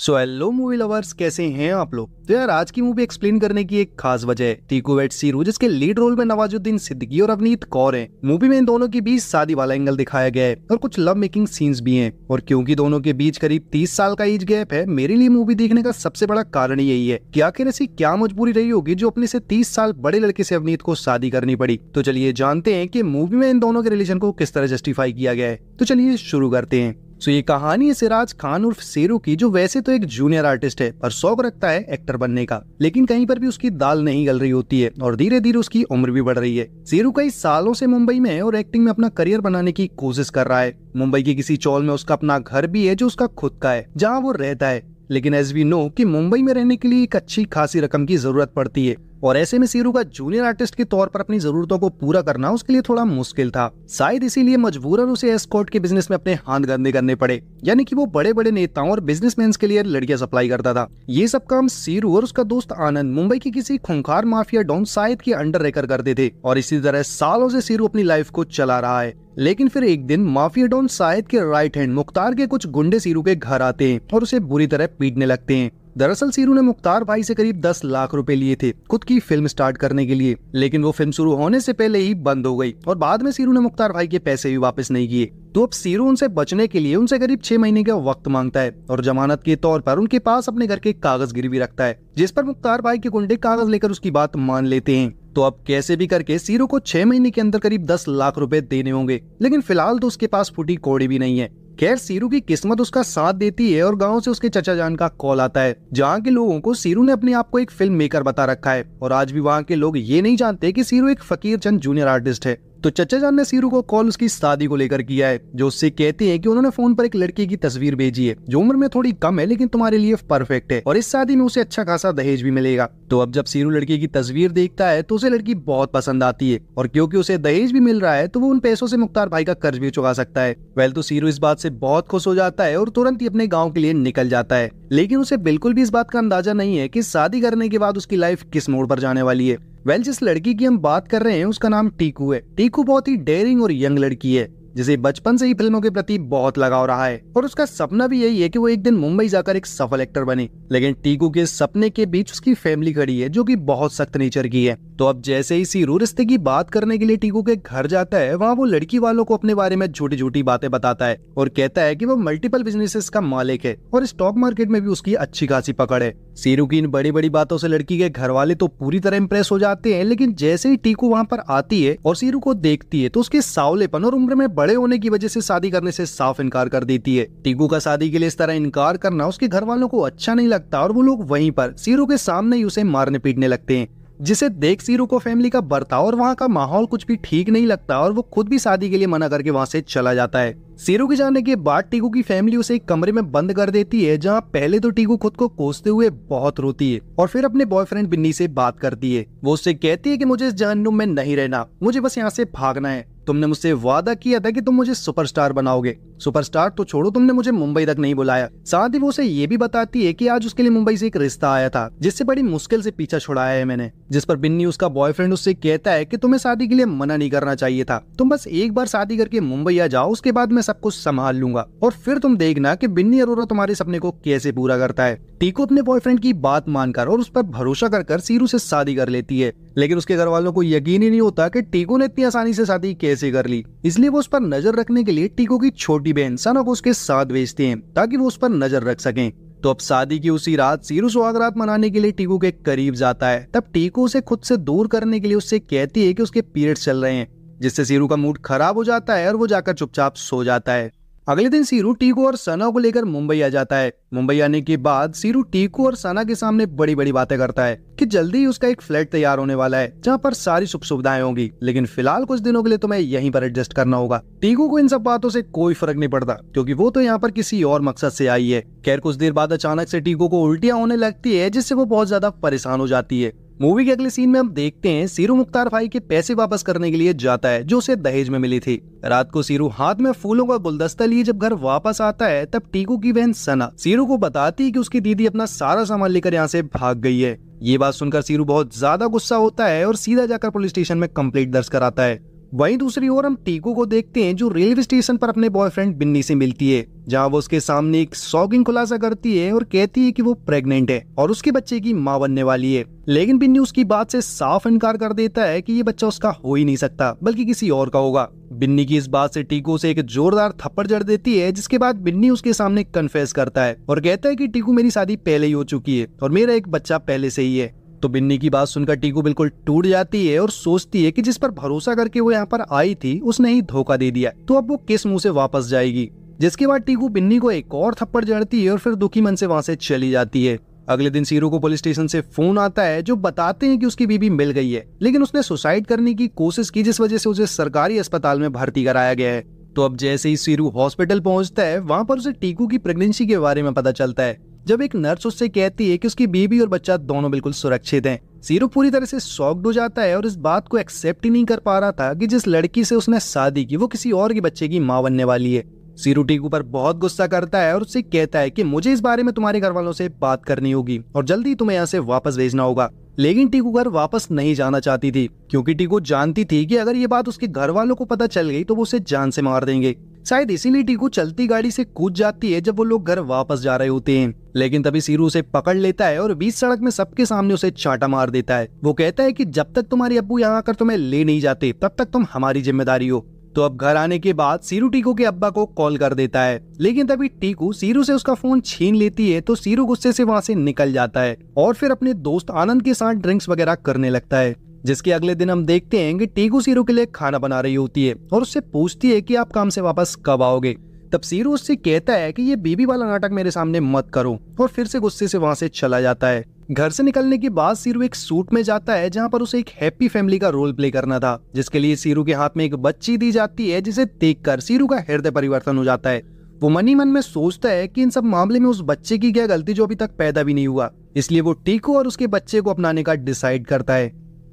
so hello movie lovers कैसे हैं आप लोग तो यार आज की मूवी एक्सप्लेन करने की एक खास वजह है टीकू वेट सीरू जिसके लीड रोल में नवाजुद्दीन सिद्दीकी और अवनीत कौर हैं मूवी में इन दोनों के बीच शादी वाला एंगल दिखाया गया है और कुछ लव मेकिंग सीन्स भी हैं और क्योंकि दोनों के बीच करीब तीस साल का एज गैप है मेरे लिए मूवी देखने का सबसे बड़ा कारण यही है की आखिर ऐसी क्या मजबूरी रही होगी जो अपने से तीस साल बड़े लड़के से अवनीत को शादी करनी पड़ी तो चलिए जानते हैं की मूवी में इन दोनों के रिलेशन को किस तरह जस्टिफाई किया गया है तो चलिए शुरू करते हैं सो ये कहानी है सिराज खान उर्फ सेरू की जो वैसे तो एक जूनियर आर्टिस्ट है पर शौक रखता है एक्टर बनने का लेकिन कहीं पर भी उसकी दाल नहीं गल रही होती है और धीरे धीरे उसकी उम्र भी बढ़ रही है सेरू कई सालों से मुंबई में है और एक्टिंग में अपना करियर बनाने की कोशिश कर रहा है मुंबई की किसी चौल में उसका अपना घर भी है जो उसका खुद का है जहाँ वो रहता है लेकिन एज वी नो कि मुंबई में रहने के लिए एक अच्छी खासी रकम की जरूरत पड़ती है और ऐसे में सीरू का जूनियर आर्टिस्ट के तौर पर अपनी जरूरतों को पूरा करना उसके लिए थोड़ा मुश्किल था शायद इसीलिए मजबूरन उसे एस्कॉर्ट के बिजनेस में अपने हाथ गंदे करने पड़े यानी कि वो बड़े बड़े नेताओं और बिजनेसमैन के लिए लड़कियां सप्लाई करता था ये सब काम सीरू और उसका दोस्त आनंद मुंबई की किसी खुंखार माफिया डॉन शायद के अंडर रेकर करते थे और इसी तरह सालों से सीरू अपनी लाइफ को चला रहा है लेकिन फिर एक दिन माफिया डॉन शायद के राइट हैंड मुख्तार के कुछ गुंडे सीरू के घर आते हैं और उसे बुरी तरह पीटने लगते हैं दरअसल सीरू ने मुख्तार भाई से करीब 10 लाख रुपए लिए थे खुद की फिल्म स्टार्ट करने के लिए लेकिन वो फिल्म शुरू होने से पहले ही बंद हो गई और बाद में सीरू ने मुख्तार भाई के पैसे भी वापस नहीं किए तो अब सीरू उनसे बचने के लिए उनसे करीब छह महीने का वक्त मांगता है और जमानत के तौर पर उनके पास अपने घर के कागज गिरवी रखता है जिस पर मुख्तार भाई के गुंडे कागज लेकर उसकी बात मान लेते हैं तो अब कैसे भी करके सीरू को छह महीने के अंदर करीब दस लाख रुपए देने होंगे लेकिन फिलहाल तो उसके पास फूटी कोड़ी भी नहीं है खैर सीरू की किस्मत उसका साथ देती है और गाँव से उसके चचा जान का कॉल आता है जहाँ के लोगों को सीरू ने अपने आप को एक फिल्म मेकर बता रखा है और आज भी वहाँ के लोग ये नहीं जानते की सीरू एक फकीर चंद जूनियर आर्टिस्ट है तो चचा जान ने सीरू को कॉल उसकी शादी को लेकर किया है जो उससे कहती है कि उन्होंने फोन पर एक लड़की की तस्वीर भेजी है जो उम्र में थोड़ी कम है लेकिन तुम्हारे लिए परफेक्ट है और इस शादी में उसे अच्छा खासा दहेज भी मिलेगा तो अब जब सीरू लड़की की तस्वीर देखता है तो उसे लड़की बहुत पसंद आती है और क्योंकि उसे दहेज भी मिल रहा है तो वो उन पैसों से मुख्तार भाई का कर्ज भी चुका सकता है वेल तो सीरू इस बात से बहुत खुश हो जाता है और तुरंत ही अपने गाँव के लिए निकल जाता है लेकिन उसे बिल्कुल भी इस बात का अंदाजा नहीं है की शादी करने के बाद उसकी लाइफ किस मोड़ पर जाने वाली है वेल well, जिस लड़की की हम बात कर रहे हैं उसका नाम टीकू है टीकू बहुत ही डेयरिंग और यंग लड़की है जिसे बचपन से ही फिल्मों के प्रति बहुत लगाव रहा है और उसका सपना भी यही है कि वो एक दिन मुंबई जाकर एक सफल एक्टर बने लेकिन टीकू के सपने के बीच उसकी फैमिली खड़ी है जो की बहुत सख्त नेचर की है तो अब जैसे ही सीरू रिश्ते की बात करने के लिए टीकू के घर जाता है वहाँ वो लड़की वालों को अपने बारे में झूठी झूठी बातें बताता है और कहता है की वो मल्टीपल बिजनेसेस का मालिक है और स्टॉक मार्केट में भी उसकी अच्छी खासी पकड़ है सीरू की इन बड़ी बड़ी बातों से लड़की के घर वाले तो पूरी तरह इम्प्रेस हो जाते हैं लेकिन जैसे ही टीकू वहाँ पर आती है और सीरू को देखती है तो उसके सावलेपन और उम्र में बड़े होने की वजह से शादी करने से साफ इनकार कर देती है टीकू का शादी के लिए इस तरह इनकार करना उसके घर वालों को अच्छा नहीं लगता और वो लोग वहीं पर सीरो के सामने ही उसे मारने पीटने लगते हैं जिसे देख सीरू को फैमिली का बर्ताव और वहाँ का माहौल कुछ भी ठीक नहीं लगता और वो खुद भी शादी के लिए मना करके वहाँ से चला जाता है शेरू के जाने के बाद टीकू की फैमिली उसे एक कमरे में बंद कर देती है जहाँ पहले तो टीकू खुद को कोसते हुए बहुत रोती है और फिर अपने बॉयफ्रेंड बिन्नी से बात करती है वो उससे कहती है कि मुझे इस जहनुम में नहीं रहना मुझे बस यहाँ से भागना है तुमने मुझसे वादा किया था कि तुम मुझे सुपरस्टार बनाओगे सुपरस्टार तो छोड़ो तुमने मुझे मुंबई तक नहीं बुलाया साथ ही वो उसे ये भी बताती है कि आज उसके लिए मुंबई से एक रिश्ता आया था जिससे बड़ी मुश्किल से पीछा छुड़ाया है मैंने जिस पर बिन्नी उसका बॉयफ्रेंड उससे कहता है कि तुम्हें शादी के लिए मना नहीं करना चाहिए था तुम बस एक बार शादी करके मुंबई आ जाओ उसके बाद मैं सब कुछ संभाल लूंगा और फिर तुम देखना कि बिन्नी अरोरा तुम्हारे सपने को कैसे पूरा करता है टीकू अपने बॉयफ्रेंड की बात मानकर और उस पर भरोसा कर कर सीरू से शादी कर लेती है लेकिन उसके घर वालों को यकीन ही नहीं होता कि टीकू ने इतनी आसानी से शादी कैसे कर ली इसलिए वो उस पर नजर रखने के लिए टीकू की छोटी बहन सना को उसके साथ भेजते हैं ताकि वो उस पर नजर रख सके तो अब शादी की उसी रात सीरू सुहागरात मनाने के लिए टीकू के करीब जाता है तब टीकू उसे खुद से दूर करने के लिए उससे कहती है कि उसके पीरियड चल रहे हैं जिससे सीरू का मूड खराब हो जाता है और वो जाकर चुपचाप सो जाता है अगले दिन सीरू टीको और सना को लेकर मुंबई आ जाता है मुंबई आने के बाद सीरू टीकू और सना के सामने बड़ी बड़ी बातें करता है कि जल्दी ही उसका एक फ्लैट तैयार होने वाला है जहाँ पर सारी सुख सुविधाएं होंगी लेकिन फिलहाल कुछ दिनों के लिए तुम्हें यहीं पर एडजस्ट करना होगा टीको को इन सब बातों से कोई फर्क नहीं पड़ता क्योंकि वो तो यहाँ पर किसी और मकसद से आई है खैर कुछ देर बाद अचानक से टीको को उल्टियाँ होने लगती है जिससे वो बहुत ज्यादा परेशान हो जाती है मूवी के अगले सीन में हम देखते हैं सीरू मुख्तार भाई के पैसे वापस करने के लिए जाता है जो उसे दहेज में मिली थी रात को सीरू हाथ में फूलों का गुलदस्ता लिए जब घर वापस आता है तब टीकू की बहन सना सीरू को बताती है कि उसकी दीदी अपना सारा सामान लेकर यहाँ से भाग गई है ये बात सुनकर सीरू बहुत ज्यादा गुस्सा होता है और सीधा जाकर पुलिस स्टेशन में कंप्लेंट दर्ज कराता है वहीं दूसरी ओर हम टीकू को देखते हैं जो रेलवे स्टेशन पर अपने बॉयफ्रेंड बिन्नी से मिलती है जहां वो उसके सामने एक शॉकिंग खुलासा करती है और कहती है कि वो प्रेग्नेंट है और उसके बच्चे की माँ बनने वाली है लेकिन बिन्नी उसकी बात से साफ इनकार कर देता है कि ये बच्चा उसका हो ही नहीं सकता बल्कि किसी और का होगा बिन्नी की इस बात से टीकू से एक जोरदार थप्पड़ जड़ देती है जिसके बाद बिन्नी उसके सामने कन्फेस करता है और कहता है कि टीकू मेरी शादी पहले ही हो चुकी है और मेरा एक बच्चा पहले से ही है तो बिन्नी की बात सुनकर टीकू बिल्कुल टूट जाती है और सोचती है कि जिस पर भरोसा करके वो यहाँ पर आई थी उसने ही धोखा दे दिया तो अब वो किस मुंह से वापस जाएगी जिसके बाद टीकू बिन्नी को एक और थप्पड़ जड़ती है और फिर दुखी मन से वहां से चली जाती है अगले दिन सीरू को पुलिस स्टेशन से फोन आता है जो बताते हैं कि उसकी बीबी मिल गई है लेकिन उसने सुसाइड करने की कोशिश की जिस वजह से उसे सरकारी अस्पताल में भर्ती कराया गया है तो अब जैसे ही सीरू हॉस्पिटल पहुंचता है वहां पर उसे टीकू की प्रेगनेंसी के बारे में पता चलता है जब एक नर्स उससे कहती है कि उसकी बेबी और बच्चा दोनों बिल्कुल सुरक्षित हैं सीरो पूरी तरह से शॉक्ड हो जाता है और इस बात को एक्सेप्ट ही नहीं कर पा रहा था कि जिस लड़की से उसने शादी की वो किसी और के बच्चे की माँ बनने वाली है सीरू टी के ऊपर बहुत गुस्सा करता है और उससे कहता है कि मुझे इस बारे में तुम्हारे घर वालों से बात करनी होगी और जल्दी तुम्हें यहाँ से वापस भेजना होगा लेकिन टीकू घर वापस नहीं जाना चाहती थी क्योंकि टीकू जानती थी कि अगर ये बात उसके घर वालों को पता चल गई तो वो उसे जान से मार देंगे शायद इसीलिए टीकू चलती गाड़ी से कूद जाती है जब वो लोग घर वापस जा रहे होते हैं लेकिन तभी सीरू उसे पकड़ लेता है और बीच सड़क में सबके सामने उसे चाटा मार देता है वो कहता है कि जब तक तुम्हारी अबू यहाँ आकर तुम्हें ले नहीं जाते तब तक तुम हमारी जिम्मेदारी हो तो अब घर आने के बाद सीरू टीकू के अब्बा को कॉल कर देता है लेकिन तभी टीकू सीरू से उसका फोन छीन लेती है तो सीरू गुस्से से वहाँ से निकल जाता है और फिर अपने दोस्त आनंद के साथ ड्रिंक्स वगैरह करने लगता है जिसके अगले दिन हम देखते हैं कि टीकू सीरू के लिए खाना बना रही होती है और उससे पूछती है कि आप काम से वापस कब आओगे तब सीरू उससे कहता है कि ये बीबी वाला नाटक मेरे सामने मत करो और फिर से गुस्से से वहां से चला जाता है घर से निकलने के बाद सीरू एक सूट में जाता है जहां पर उसे एक हैप्पी फैमिली का रोल प्ले करना था जिसके लिए सीरू के हाथ में एक बच्ची दी जाती है जिसे देख सीरू का हृदय परिवर्तन हो जाता है वो मनी मन में सोचता है कि इन सब मामले में उस बच्चे की क्या गलती जो अभी तक पैदा भी नहीं हुआ इसलिए वो टीकू और उसके बच्चे को अपनाने का डिसाइड करता है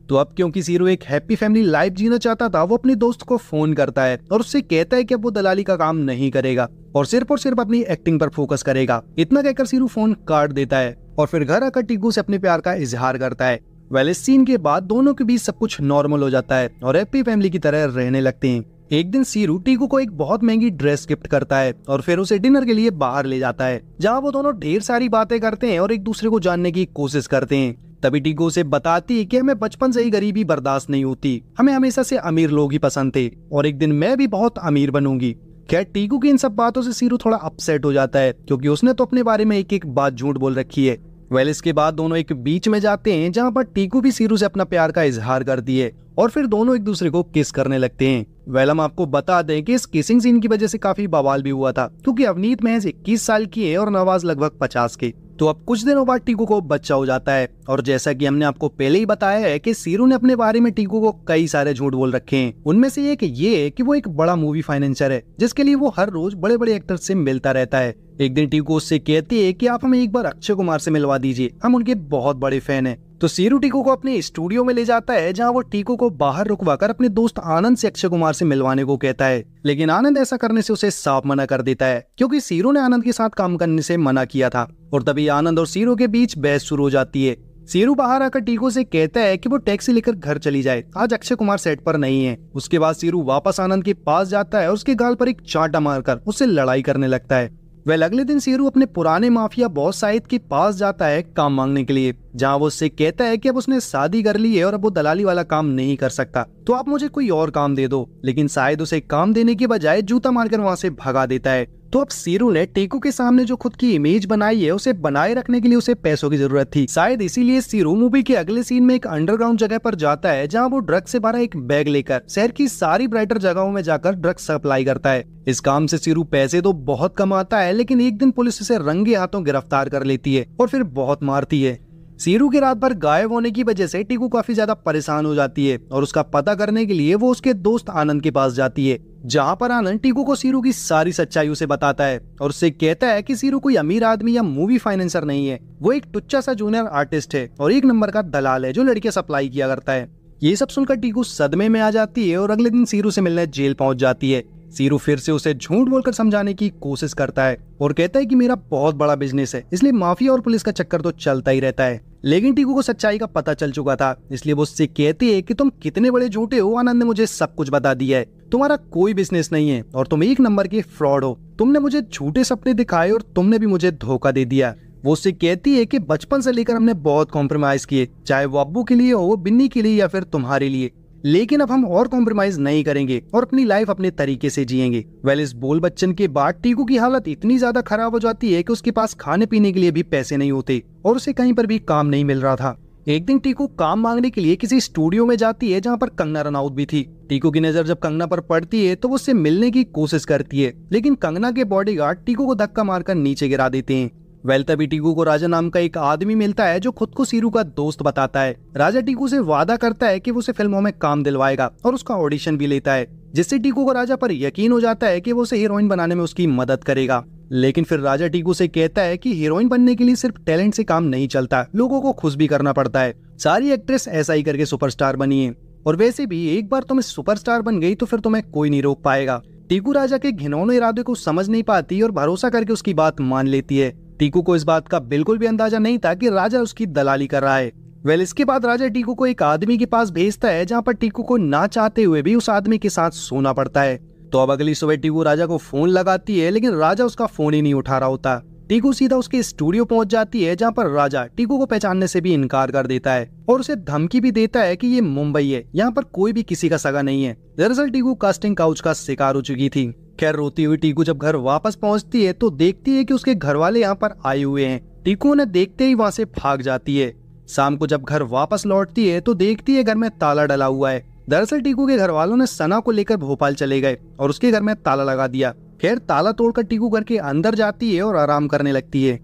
तो अब क्योंकि सीरो एक हैप्पी फैमिली लाइफ जीना चाहता था वो अपने दोस्त को फोन करता है और उससे कहता है कि अब वो दलाली का काम नहीं करेगा और सिर्फ और सिर्फ अपनी एक्टिंग पर फोकस करेगा इतना कहकर सीरू फोन काट देता है और फिर घर आकर टिगू से अपने प्यार का इजहार करता है वेल इस सीन के बाद दोनों के बीच सब कुछ नॉर्मल हो जाता है और हैप्पी फैमिली की तरह रहने लगते हैं एक दिन सीरू टीकू को एक बहुत महंगी ड्रेस गिफ्ट करता है और फिर उसे डिनर के लिए बाहर ले जाता है जहाँ वो दोनों ढेर सारी बातें करते हैं और एक दूसरे को जानने की कोशिश करते हैं तभी टीगो से बताती कि हमें बचपन से ही गरीबी बर्दाश्त नहीं होती हमें हमेशा से अमीर लोग ही पसंद थे और एक दिन मैं भी बहुत अमीर बनूंगी खैर टीगू की इन सब बातों से सीरू थोड़ा अपसेट हो जाता है क्योंकि उसने तो अपने बारे में एक एक बात झूठ बोल रखी है वेल इसके बाद दोनों एक बीच में जाते हैं जहाँ पर टीकू भी सीरू से अपना प्यार का इजहार करती है और फिर दोनों एक दूसरे को किस करने लगते हैं वेल हम आपको बता दें कि इस किसिंग सीन की वजह से काफी बवाल भी हुआ था क्योंकि अवनीत महज इक्कीस साल की है और नवाज लगभग पचास के तो अब कुछ दिनों बाद टीकू को बच्चा हो जाता है और जैसा कि हमने आपको पहले ही बताया है कि सीरू ने अपने बारे में टीकू को कई सारे झूठ बोल रखे हैं उनमें से एक ये है कि वो एक बड़ा मूवी फाइनेंसर है जिसके लिए वो हर रोज बड़े बड़े एक्टर से मिलता रहता है एक दिन टीकू उससे कहती है कि आप हमें एक बार अक्षय कुमार से मिलवा दीजिए हम उनके बहुत बड़े फैन हैं तो सीरू टीकू को अपने स्टूडियो में ले जाता है जहां वो टीकू को बाहर रुकवाकर अपने दोस्त आनंद से अक्षय कुमार से मिलवाने को कहता है लेकिन आनंद ऐसा करने से उसे साफ मना कर देता है क्योंकि सीरू ने आनंद के साथ काम करने से मना किया था और तभी आनंद और सीरू के बीच बहस शुरू हो जाती है सीरू बाहर आकर टीकू से कहता है कि वो टैक्सी लेकर घर चली जाए आज अक्षय कुमार सेट पर नहीं है उसके बाद सीरू वापस आनंद के पास जाता है और उसके गाल पर एक चाटा मारकर उससे लड़ाई करने लगता है वह अगले दिन शेरू अपने पुराने माफिया बॉस साहिद के पास जाता है काम मांगने के लिए जहां वो उससे कहता है कि अब उसने शादी कर ली है और अब वो दलाली वाला काम नहीं कर सकता तो आप मुझे कोई और काम दे दो लेकिन शायद उसे काम देने के बजाय जूता मारकर वहां से भगा देता है तो अब सीरू ने टेकू के सामने जो खुद की इमेज बनाई है उसे बनाए रखने के लिए उसे पैसों की जरूरत थी शायद इसीलिए सीरू मूवी के अगले सीन में एक अंडरग्राउंड जगह पर जाता है जहाँ वो ड्रग्स से भरा एक बैग लेकर शहर की सारी ब्राइटर जगहों में जाकर ड्रग्स सप्लाई करता है इस काम से सीरू पैसे तो बहुत कमाता है लेकिन एक दिन पुलिस उसे रंगे हाथों गिरफ्तार कर लेती है और फिर बहुत मारती है सीरू की रात भर गायब होने की वजह से टीकू काफी ज्यादा परेशान हो जाती है और उसका पता करने के लिए वो उसके दोस्त आनंद के पास जाती है जहाँ पर आनंद टीकू को सीरू की सारी सच्चाई उसे बताता है और उससे कहता है कि सीरू कोई अमीर आदमी या मूवी फाइनेंसर नहीं है वो एक टुच्चा सा जूनियर आर्टिस्ट है और एक नंबर का दलाल है जो लड़के सप्लाई किया करता है ये सब सुनकर टीकू सदमे में आ जाती है और अगले दिन सीरू से मिलने जेल पहुंच जाती है सीरू फिर से उसे झूठ बोलकर समझाने की कोशिश करता है और कहता है कि मेरा बहुत बड़ा बिजनेस है इसलिए माफिया और पुलिस का चक्कर तो चलता ही रहता है लेकिन टीकू को सच्चाई का पता चल चुका था इसलिए वो उससे कहती है कि तुम कितने बड़े झूठे हो आनंद ने मुझे सब कुछ बता दिया है तुम्हारा कोई बिजनेस नहीं है और तुम एक नंबर के फ्रॉड हो तुमने मुझे झूठे सपने दिखाए और तुमने भी मुझे धोखा दे दिया वो उससे कहती है कि बचपन से लेकर हमने बहुत कॉम्प्रोमाइज किए चाहे वो अबू के लिए हो बिन्नी के लिए या फिर तुम्हारे लिए लेकिन अब हम और कॉम्प्रोमाइज नहीं करेंगे और अपनी लाइफ अपने तरीके से जिएंगे वेल इस बोल बच्चन के बाद टीकू की हालत इतनी ज्यादा खराब हो जाती है कि उसके पास खाने पीने के लिए भी पैसे नहीं होते और उसे कहीं पर भी काम नहीं मिल रहा था एक दिन टीकू काम मांगने के लिए किसी स्टूडियो में जाती है जहाँ पर कंगना रनआउट भी थी टीकू की नजर जब कंगना पर पड़ती है तो वो उससे मिलने की कोशिश करती है लेकिन कंगना के बॉडीगार्ड टीकू को धक्का मारकर नीचे गिरा देते हैं तभी टीकू को राजा नाम का एक आदमी मिलता है जो खुद को सीरू का दोस्त बताता है राजा टीकू से वादा करता है कि वो उसे फिल्मों में काम दिलवाएगा और उसका ऑडिशन भी लेता है जिससे टीकू को राजा पर यकीन हो जाता है कि वो उसे हीरोइन बनाने में उसकी मदद करेगा लेकिन फिर राजा टीकू से कहता है कि हीरोइन बनने के लिए सिर्फ टैलेंट से काम नहीं चलता लोगों को खुश भी करना पड़ता है सारी एक्ट्रेस ऐसा ही करके सुपरस्टार बनी है और वैसे भी एक बार तुम्हें सुपरस्टार बन गई तो फिर तुम्हें कोई नहीं रोक पाएगा टीकू राजा के घिनौने इरादे को समझ नहीं पाती और भरोसा करके उसकी बात मान लेती है टीकू को इस बात का बिल्कुल भी अंदाजा नहीं था कि राजा उसकी दलाली कर रहा है वेल इसके बाद राजा टीकू को एक आदमी के पास भेजता है जहाँ पर टीकू को ना चाहते हुए भी उस आदमी के साथ सोना पड़ता है तो अब अगली सुबह टीकू राजा को फोन लगाती है लेकिन राजा उसका फोन ही नहीं उठा रहा होता टीकू सीधा उसके स्टूडियो पहुंच जाती है जहां पर राजा टीकू को पहचानने से भी इनकार कर देता है और उसे धमकी भी देता है कि ये मुंबई है यहाँ पर कोई भी किसी का सगा नहीं है दरअसल टीकू कास्टिंग काउच का शिकार हो चुकी थी खैर रोती हुई टीकू जब घर वापस पहुंचती है तो देखती है कि उसके घर वाले यहाँ पर आए हुए हैं टीकू उन्हें देखते ही वहां से भाग जाती है शाम को जब घर वापस लौटती है तो देखती है घर में ताला डला हुआ है दरअसल टीकू के घर वालों ने सना को लेकर भोपाल चले गए और उसके घर में ताला लगा दिया खैर ताला तोड़कर टीकू घर के अंदर जाती है और आराम करने लगती है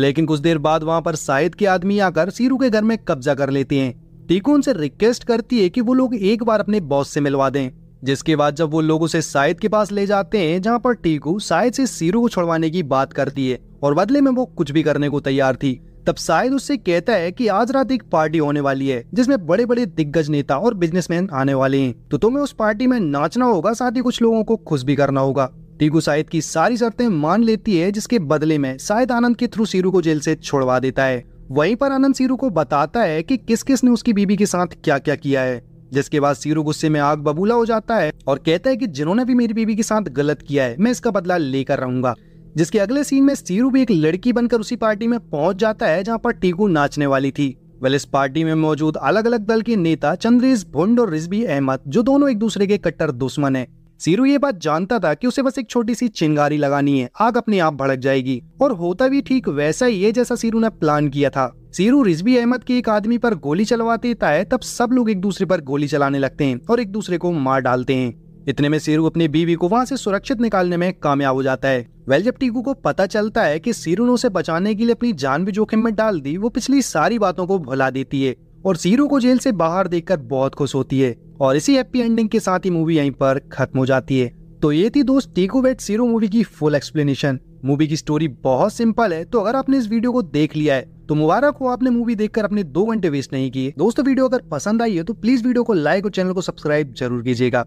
लेकिन कुछ देर बाद वहाँ पर शायद के आदमी आकर सीरू के घर में कब्जा कर लेते हैं टीकू उनसे रिक्वेस्ट करती है कि वो लोग एक बार अपने बॉस से मिलवा दें जिसके बाद जब वो लोग उसे शायद के पास ले जाते हैं जहाँ पर टीकू शायद से सीरू को छुड़वाने की बात करती है और बदले में वो कुछ भी करने को तैयार थी तब शायद उससे कहता है कि आज रात एक पार्टी होने वाली है जिसमें बड़े बड़े दिग्गज नेता और बिजनेसमैन आने वाले हैं तो तुम्हें उस पार्टी में नाचना होगा साथ ही कुछ लोगों को खुश भी करना होगा टीकू शायद की सारी शर्तें मान लेती है जिसके बदले में शायद आनंद के थ्रू सीरू को जेल से छोड़वा देता है वहीं पर आनंद सीरू को बताता है कि किस किस ने उसकी बीबी के साथ क्या क्या किया है जिसके बाद सीरू गुस्से में आग बबूला हो जाता है और कहता है कि जिन्होंने भी मेरी बीबी के साथ गलत किया है मैं इसका बदला लेकर रहूंगा जिसके अगले सीन में सीरू भी एक लड़की बनकर उसी पार्टी में पहुंच जाता है जहां पर टीकू नाचने वाली थी वेल इस पार्टी में मौजूद अलग अलग दल के नेता चंद्रेश भुंड और रिजबी अहमद जो दोनों एक दूसरे के कट्टर दुश्मन है सीरू ये बात जानता था कि उसे बस एक छोटी सी चिंगारी लगानी है आग अपने आप भड़क जाएगी और होता भी ठीक वैसा ही है जैसा सीरू ने प्लान किया था सीरू रिजबी अहमद के एक आदमी पर गोली चलवा देता है तब सब लोग एक दूसरे पर गोली चलाने लगते हैं और एक दूसरे को मार डालते हैं इतने में सीरू अपनी बीवी को वहाँ से सुरक्षित निकालने में कामयाब हो जाता है वेल जब टीकू को पता चलता है कि सीरू ने उसे बचाने के लिए अपनी जान भी जोखिम में डाल दी वो पिछली सारी बातों को भुला देती है और सीरो को जेल से बाहर देखकर बहुत खुश होती है और इसी हैप्पी एंडिंग के साथ ही मूवी यहीं पर खत्म हो जाती है तो ये थी दोस्त टेको बेट सीरो मूवी की फुल एक्सप्लेनेशन मूवी की स्टोरी बहुत सिंपल है तो अगर आपने इस वीडियो को देख लिया है तो मुबारक हो आपने मूवी देखकर अपने दो घंटे वेस्ट नहीं किए दोस्तों वीडियो अगर पसंद आई है तो प्लीज वीडियो को लाइक और चैनल को सब्सक्राइब जरूर कीजिएगा